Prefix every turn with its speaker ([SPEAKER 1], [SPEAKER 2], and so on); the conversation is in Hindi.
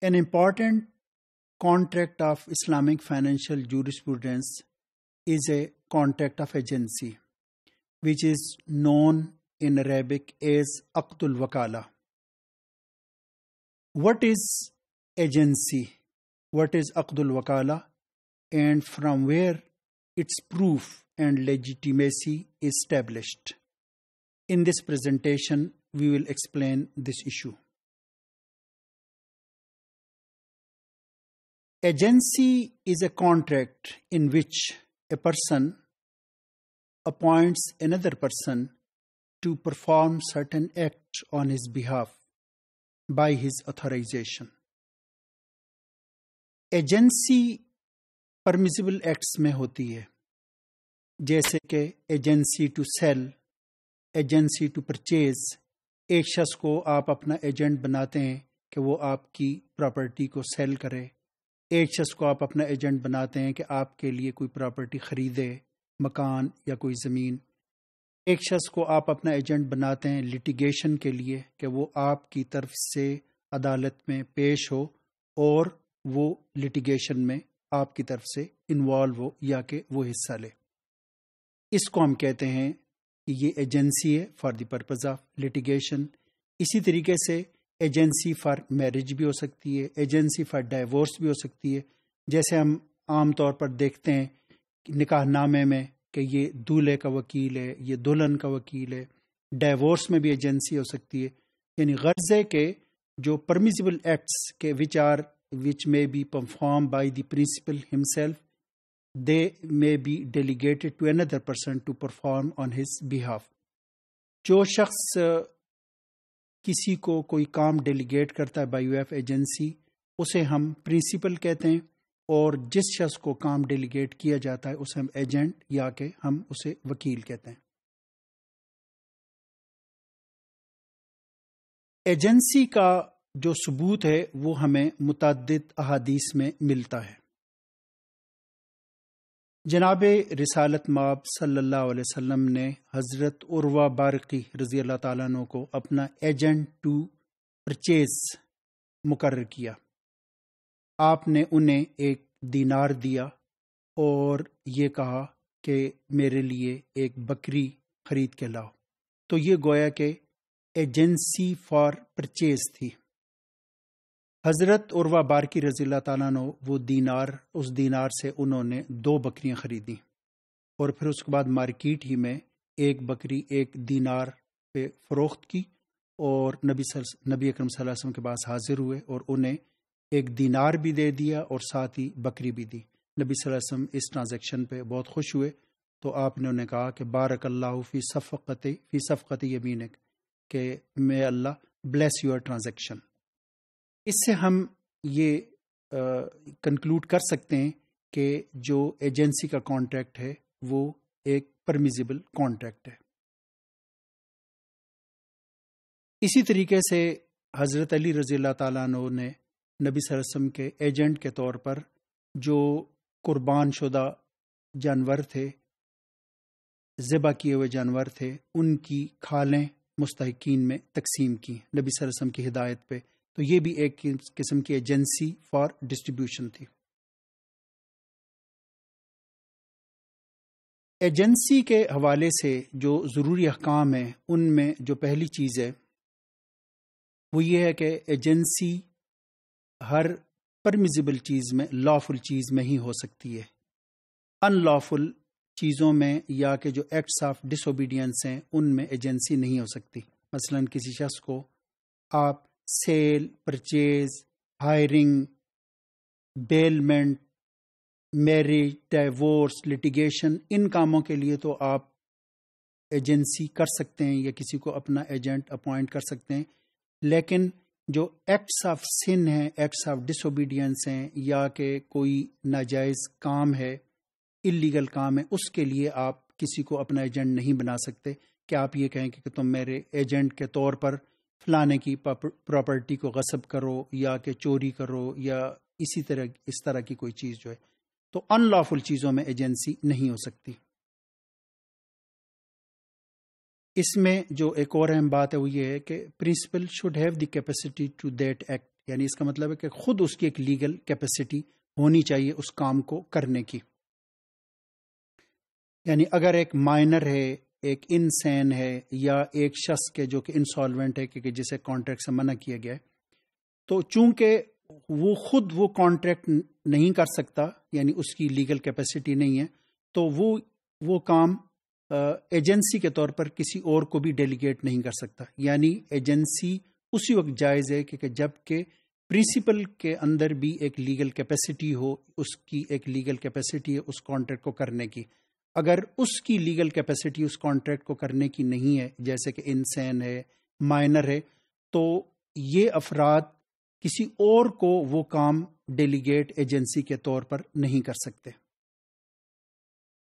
[SPEAKER 1] An important contract of Islamic financial jurisprudence is a contract of agency, which is known in Arabic as Aqtul Wakala. What is agency? What is Aqdul Wakala? And from where its proof and legitimacy established? In this presentation, we will explain this issue.
[SPEAKER 2] Agency is a contract
[SPEAKER 1] in which a person appoints another person to perform certain act on his behalf by his
[SPEAKER 2] authorization. Agency
[SPEAKER 1] permissible acts mein hoti hai. जैसे कि agency to sell agency to purchase एक शख्स को आप अपना एजेंट बनाते हैं कि वो आपकी प्रॉपर्टी को सेल करे एक शख्स को आप अपना एजेंट बनाते हैं कि आपके लिए कोई प्रॉपर्टी ख़रीदे मकान या कोई ज़मीन एक शख्स को आप अपना एजेंट बनाते हैं लिटिगेशन के लिए कि वो आपकी तरफ से अदालत में पेश हो और वो लिटिगेशन में आपकी तरफ से इन्वॉल्व हो या कि वो हिस्सा ले इसको हम कहते हैं कि ये एजेंसी है for the purpose of litigation इसी तरीके से एजेंसी फॉर मैरिज भी हो सकती है एजेंसी फॉर डाइवोर्स भी हो सकती है जैसे हम आम तौर पर देखते हैं निकाह नामे में कि ये दूल्हे का वकील है ये दुल्हन का वकील है डाइवोर्स में भी एजेंसी हो सकती है यानी गर्ज है कि जो परमिजिबल एक्ट्स के विचार which may be perform by the principal himself they may be delegated to another person to perform on his behalf जो शख्स किसी को कोई काम डेलीगेट करता है यूएफ एजेंसी उसे हम प्रिंसिपल कहते हैं और जिस शख्स को काम डेलीगेट किया जाता है उसे हम एजेंट या के हम उसे वकील कहते हैं
[SPEAKER 2] एजेंसी का जो
[SPEAKER 1] सबूत है वो हमें मुतद अहादीस में मिलता है जनाब रिसालत माब सल्ला ने हज़रत उर्वा बारकी रज़ी अल्लाह तु को अपना एजेंट टू परचेज मुकर किया आपने उन्हें एक दीनार दिया और ये कहा कि मेरे लिए एक बकरी ख़रीद के लाओ तो ये गोया के एजेंसी फॉर परचेज थी हज़रत उर्वा बार रजील्ला रजील तु वो दीनार उस दीनार से उन्होंने दो बकरियां ख़रीदी और फिर उसके बाद मार्केट ही में एक बकरी एक दीनार पे फ़रोख्त की और नबी सल नबी अक्रम सम के पास हाजिर हुए और उन्हें एक दीनार भी दे दिया और साथ ही बकरी भी दी नबी वसल्लम इस ट्रांजेक्शन पे बहुत खुश हुए तो आपने उन्हें कहा कि बारक अल्लाह फ़ी सफ़त फ़ी सफ़त यमीन के may Allah bless your transaction इससे हम ये कंक्लूड कर सकते हैं कि जो एजेंसी का कॉन्ट्रैक्ट है वो एक परमिजिबल कॉन्ट्रैक्ट है इसी तरीके से हज़रत अली रज़ी तु ने नबी सरसम के एजेंट के तौर पर जो कुर्बान शुदा जानवर थे ज़िबा किए हुए जानवर थे उनकी खालें मुस्तकिन में तकसीम की नबी सरसम की हिदायत पे तो ये भी एक किस्म की एजेंसी फॉर डिस्ट्रीब्यूशन थी
[SPEAKER 2] एजेंसी के हवाले से जो ज़रूरी
[SPEAKER 1] अहकाम हैं उनमें जो पहली चीज़ है वो ये है कि एजेंसी हर परमिजिबल चीज़ में लॉफुल चीज़ में ही हो सकती है अनलॉफुल चीज़ों में या कि जो एक्ट्स ऑफ डिसोबीडियंस हैं उनमें एजेंसी नहीं हो सकती मसलन किसी शख्स को आप sale purchase hiring bailment marriage divorce litigation इन कामों के लिए तो आप एजेंसी कर सकते हैं या किसी को अपना एजेंट अपॉइंट कर सकते हैं लेकिन जो एक्ट्स ऑफ सिन हैं एक्ट्स ऑफ डिसोबीडियंस हैं या के कोई नाजायज़ काम है इलीगल काम है उसके लिए आप किसी को अपना एजेंट नहीं बना सकते क्या आप ये कहें कि, कि तुम मेरे एजेंट के तौर पर फलाने की प्रॉपर्टी को गसब करो या कि चोरी करो या इसी तरह इस तरह की कोई चीज़ जो है तो अनलॉफुल चीज़ों में एजेंसी नहीं हो सकती इसमें जो एक और अहम बात है वो ये है कि principal should have the capacity to that act यानी इसका मतलब है कि खुद उसकी एक लीगल कैपेसिटी होनी चाहिए उस काम को करने की यानी अगर एक माइनर है एक इनसेन है या एक शख्स के जो कि इंसॉल्वेंट है क्योंकि जिसे कॉन्ट्रैक्ट से मना किया गया है तो चूंकि वो खुद वो कॉन्ट्रैक्ट नहीं कर सकता यानी उसकी लीगल कैपेसिटी नहीं है तो वो वो काम एजेंसी के तौर पर किसी और को भी डेलीगेट नहीं कर सकता यानी एजेंसी उसी वक्त जायज़ है क्योंकि जबकि प्रिंसिपल के अंदर भी एक लीगल कैपेसिटी हो उसकी एक लीगल कैपेसिटी है उस कॉन्ट्रैक्ट को करने की अगर उसकी लीगल कैपेसिटी उस कॉन्ट्रैक्ट को करने की नहीं है जैसे कि इंसैन है माइनर है तो ये अफराद किसी और को वो काम डेलीगेट एजेंसी के तौर पर नहीं कर सकते